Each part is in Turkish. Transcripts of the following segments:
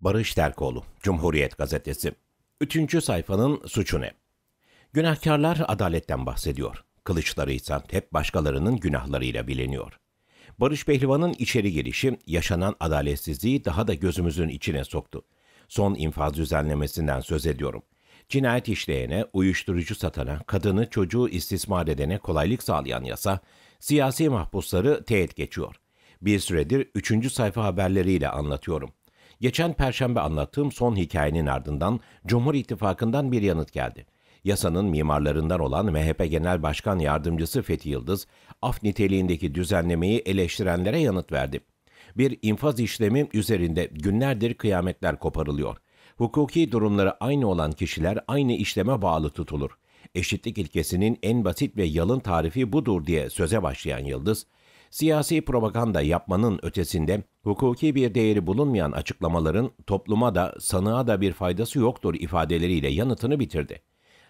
Barış Terkoğlu, Cumhuriyet Gazetesi. Üçüncü sayfanın suçu ne? Günahkarlar adaletten bahsediyor. Kılıçları ise hep başkalarının günahlarıyla biliniyor. Barış Pehlivan'ın içeri girişi yaşanan adaletsizliği daha da gözümüzün içine soktu. Son infaz düzenlemesinden söz ediyorum. Cinayet işleyene, uyuşturucu satana, kadını çocuğu istismar edene kolaylık sağlayan yasa, siyasi mahpusları teğet geçiyor. Bir süredir üçüncü sayfa haberleriyle anlatıyorum. Geçen perşembe anlattığım son hikayenin ardından Cumhur İttifakı'ndan bir yanıt geldi. Yasanın mimarlarından olan MHP Genel Başkan Yardımcısı Fethi Yıldız, af niteliğindeki düzenlemeyi eleştirenlere yanıt verdi. Bir infaz işlemi üzerinde günlerdir kıyametler koparılıyor. Hukuki durumları aynı olan kişiler aynı işleme bağlı tutulur. Eşitlik ilkesinin en basit ve yalın tarifi budur diye söze başlayan Yıldız, Siyasi propaganda yapmanın ötesinde hukuki bir değeri bulunmayan açıklamaların topluma da sanığa da bir faydası yoktur ifadeleriyle yanıtını bitirdi.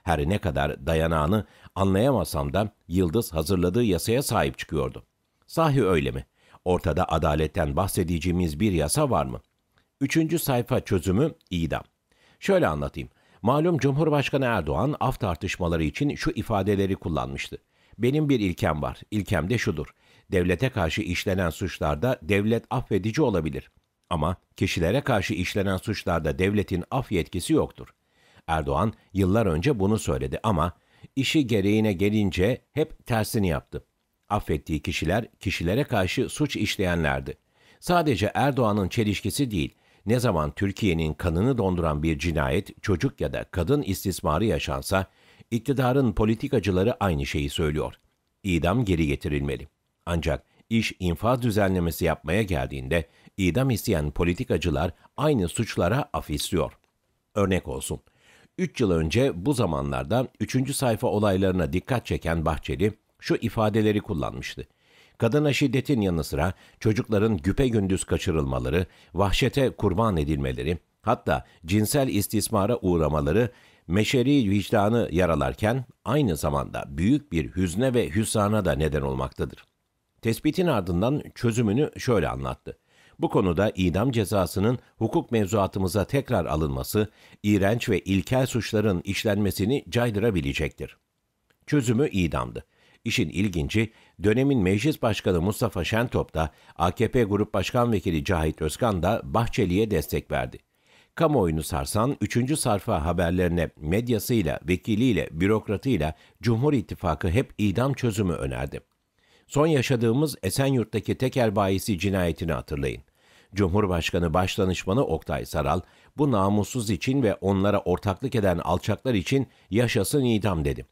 Her ne kadar dayanağını anlayamasam da Yıldız hazırladığı yasaya sahip çıkıyordu. Sahi öyle mi? Ortada adaletten bahsedeceğimiz bir yasa var mı? Üçüncü sayfa çözümü idam. Şöyle anlatayım. Malum Cumhurbaşkanı Erdoğan af tartışmaları için şu ifadeleri kullanmıştı. Benim bir ilkem var. İlkem de şudur. Devlete karşı işlenen suçlarda devlet affedici olabilir. Ama kişilere karşı işlenen suçlarda devletin af yetkisi yoktur. Erdoğan yıllar önce bunu söyledi ama işi gereğine gelince hep tersini yaptı. Affettiği kişiler kişilere karşı suç işleyenlerdi. Sadece Erdoğan'ın çelişkisi değil, ne zaman Türkiye'nin kanını donduran bir cinayet, çocuk ya da kadın istismarı yaşansa, iktidarın politikacıları aynı şeyi söylüyor. İdam geri getirilmeli. Ancak iş infaz düzenlemesi yapmaya geldiğinde idam isteyen politikacılar aynı suçlara af istiyor. Örnek olsun. 3 yıl önce bu zamanlarda 3. sayfa olaylarına dikkat çeken Bahçeli şu ifadeleri kullanmıştı. Kadına şiddetin yanı sıra çocukların güpe gündüz kaçırılmaları, vahşete kurban edilmeleri, hatta cinsel istismara uğramaları meşeri vicdanı yaralarken aynı zamanda büyük bir hüzne ve hüsrana da neden olmaktadır. Tespitin ardından çözümünü şöyle anlattı. Bu konuda idam cezasının hukuk mevzuatımıza tekrar alınması, iğrenç ve ilkel suçların işlenmesini caydırabilecektir. Çözümü idamdı. İşin ilginci, dönemin Meclis Başkanı Mustafa Şentop da, AKP Grup Başkan Vekili Cahit Özkan da Bahçeli'ye destek verdi. Kamuoyunu sarsan 3. sarfa haberlerine medyasıyla, vekiliyle, bürokratıyla Cumhur İttifakı hep idam çözümü önerdi. Son yaşadığımız Esenyurt'taki tekel bayisi cinayetini hatırlayın. Cumhurbaşkanı Başdanışmanı Oktay Saral, bu namussuz için ve onlara ortaklık eden alçaklar için yaşasın idam dedi.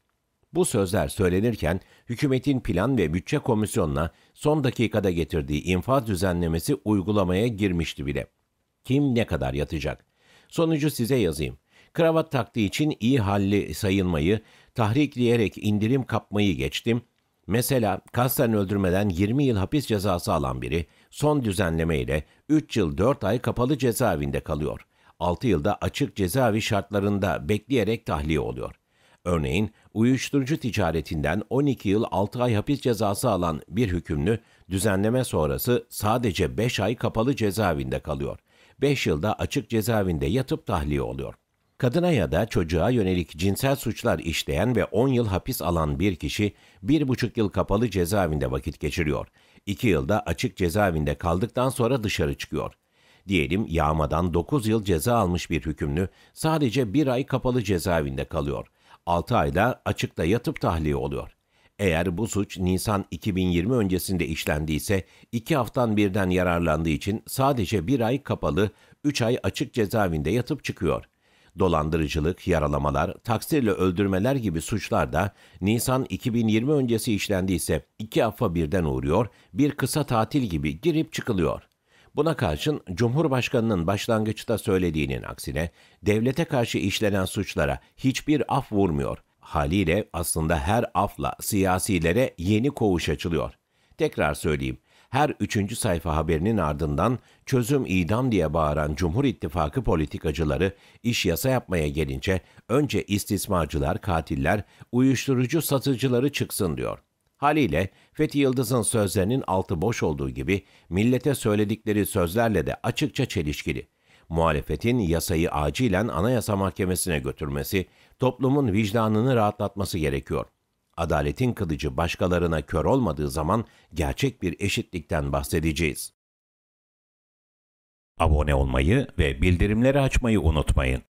Bu sözler söylenirken hükümetin plan ve bütçe komisyonuna son dakikada getirdiği infaz düzenlemesi uygulamaya girmişti bile. Kim ne kadar yatacak? Sonucu size yazayım. Kravat taktiği için iyi halli sayılmayı, tahrikleyerek indirim kapmayı geçtim.'' Mesela kasten öldürmeden 20 yıl hapis cezası alan biri son düzenleme ile 3 yıl 4 ay kapalı cezaevinde kalıyor. 6 yılda açık cezaevi şartlarında bekleyerek tahliye oluyor. Örneğin uyuşturucu ticaretinden 12 yıl 6 ay hapis cezası alan bir hükümlü düzenleme sonrası sadece 5 ay kapalı cezaevinde kalıyor. 5 yılda açık cezaevinde yatıp tahliye oluyor. Kadına ya da çocuğa yönelik cinsel suçlar işleyen ve 10 yıl hapis alan bir kişi 1,5 yıl kapalı cezaevinde vakit geçiriyor. 2 yılda açık cezaevinde kaldıktan sonra dışarı çıkıyor. Diyelim yağmadan 9 yıl ceza almış bir hükümlü sadece 1 ay kapalı cezaevinde kalıyor. 6 ayda açıkta yatıp tahliye oluyor. Eğer bu suç Nisan 2020 öncesinde işlendiyse 2 haftan birden yararlandığı için sadece 1 ay kapalı, 3 ay açık cezaevinde yatıp çıkıyor.'' Dolandırıcılık, yaralamalar, taksirle öldürmeler gibi suçlar da Nisan 2020 öncesi işlendiyse iki affa birden uğruyor, bir kısa tatil gibi girip çıkılıyor. Buna karşın Cumhurbaşkanının başlangıçta söylediğinin aksine devlete karşı işlenen suçlara hiçbir af vurmuyor. Haliyle aslında her afla siyasilere yeni koğuş açılıyor. Tekrar söyleyeyim, her üçüncü sayfa haberinin ardından çözüm idam diye bağıran Cumhur İttifakı politikacıları iş yasa yapmaya gelince önce istismarcılar, katiller, uyuşturucu satıcıları çıksın diyor. Haliyle Fethi Yıldız'ın sözlerinin altı boş olduğu gibi millete söyledikleri sözlerle de açıkça çelişkili. Muhalefetin yasayı acilen Anayasa Mahkemesi'ne götürmesi, toplumun vicdanını rahatlatması gerekiyor. Adaletin kılıcı başkalarına kör olmadığı zaman gerçek bir eşitlikten bahsedeceğiz. Abone olmayı ve bildirimleri açmayı unutmayın.